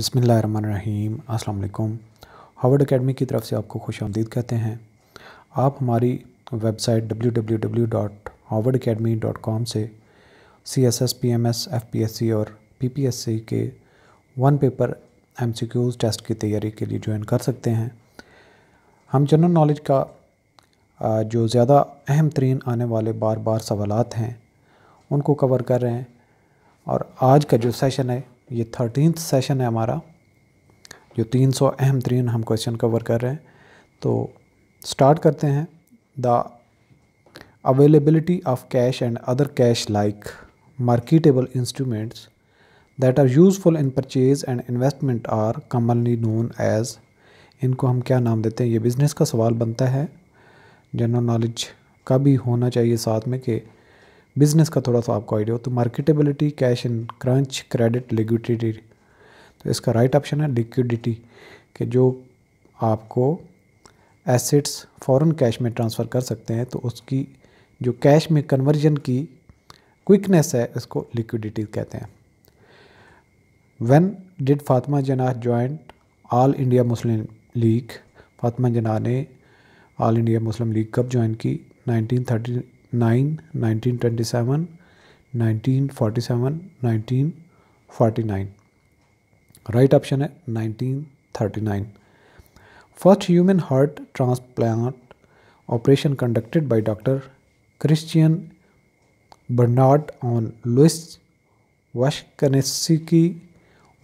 बिसमीम् अल्लाम Harvard academy की तरफ से आपको खुश आमदीद कहते हैं आप हमारी वेबसाइट कॉम से C S S P M S F P S C और पी पी एस सी के one paper M C Qs test की तैयारी के लिए ज्वाइन कर सकते हैं हम जनरल नॉलेज का जो ज़्यादा अहम तरीन आने वाले बार बार सवालत हैं उनको कवर कर रहे हैं और आज का जो सेशन है ये थर्टीन सेशन है हमारा जो 300 अहम तरीन हम क्वेश्चन कवर कर रहे हैं तो स्टार्ट करते हैं the availability of cash and other cash like marketable instruments that are useful in purchase and investment are commonly known as इनको हम क्या नाम देते हैं ये बिज़नेस का सवाल बनता है जनरल नॉलेज का भी होना चाहिए साथ में कि बिज़नेस का थोड़ा सा आपको आइडिया हो तो marketability cash in crunch credit liquidity तो इसका राइट ऑप्शन है लिक्विडिटी कि जो आपको एसेट्स फॉरेन कैश में ट्रांसफ़र कर सकते हैं तो उसकी जो कैश में कन्वर्जन की क्विकनेस है इसको लिक्विडिटी कहते हैं when did Fatima Jinnah joint all India Muslim League Fatima Jinnah ने आल इंडिया मुस्लिम लीग कब ज्वाइन की 1930 nine nineteen twenty seven nineteen forty seven nineteen nine right option है nineteen thirty nine first human heart transplant operation conducted by doctor Christian Barnard on Louis Washkansky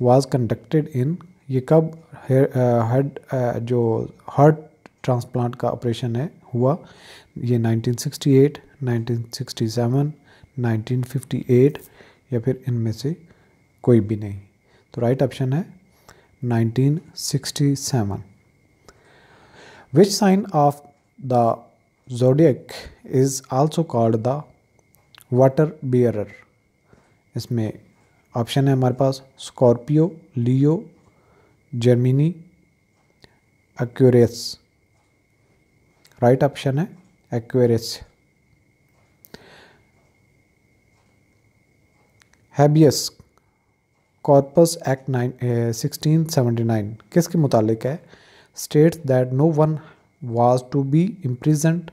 was conducted in ये कब head जो heart transplant का operation है हुआ ये 1968, 1967, 1958 या फिर इनमें से कोई भी नहीं तो राइट ऑप्शन है 1967 which sign of the zodiac is also called the water bear इसमें ऑप्शन है हमारे पास Scorpio Leo Gemini Aquarius right option है Aquarius habeas corpus act 9, uh, 1679 किसके states that no one was to be imprisoned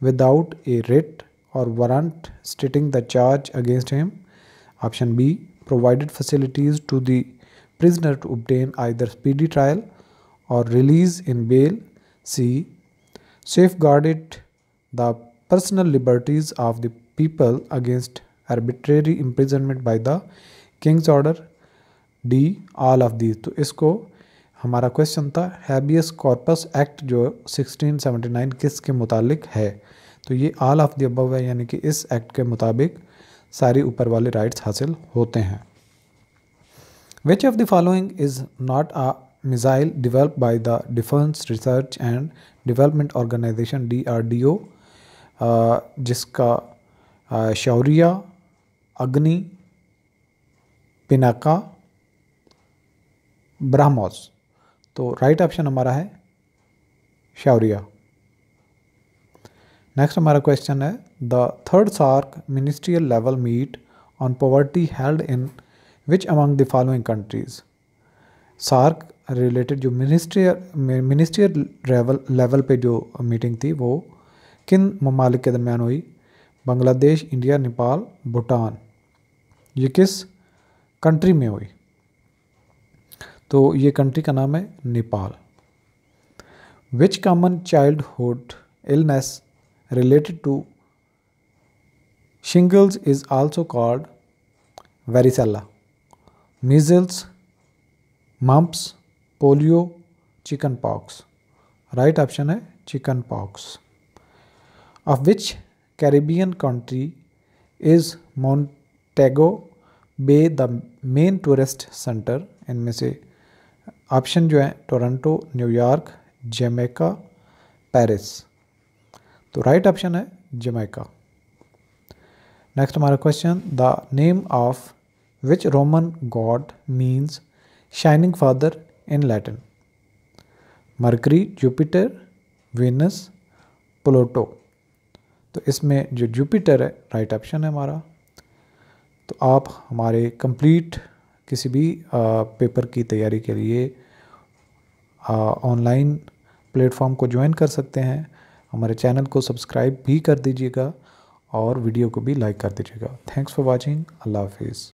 without a writ or warrant stating the charge against him. Option B provided facilities to the prisoner to obtain either speedy trial or release in bail. C safeguarded the personal liberties of the people against arbitrary imprisonment by the king's order D all of these तो इसको हमारा question था habeas corpus act जो 1679 किस के मुतालिक है तो ये ऑल ऑफ द अबव है यानी कि इस एक्ट के मुताबिक सारी ऊपर वाले राइट्स हासिल होते हैं which of the following is not a missile develop by the defence research and development organisation D R D O जिसका uh, शौरिया अग्नि पिनाका ब्रह्मोस तो राइट ऑप्शन हमारा है शौर्य नेक्स्ट हमारा क्वेश्चन है the third SAARC ministerial level meet on poverty held in which among the following countries SAARC related जो ministerial ministerial level level पे जो मीटिंग थी वो किन ममालिक के दरमियान हुई बांग्लादेश इंडिया नेपाल भूटान ये किस कंट्री में हुई तो ये कंट्री का नाम है Nepal which common childhood illness related to shingles is also called varicella measles mumps polio chicken pox right option है chicken pox of which Caribbean country is Montego Bay the main tourist center इनमें से option जो है Toronto New York Jamaica Paris तो right option है Jamaica next हमारा question the name of which Roman god means shining father in Latin Mercury Jupiter Venus Pluto तो इसमें जो जुपिटर है राइट ऑप्शन है हमारा तो आप हमारे कंप्लीट किसी भी पेपर की तैयारी के लिए ऑनलाइन प्लेटफॉर्म को ज्वाइन कर सकते हैं हमारे चैनल को सब्सक्राइब भी कर दीजिएगा और वीडियो को भी लाइक कर दीजिएगा थैंक्स फॉर वाचिंग अल्लाह हाफिज़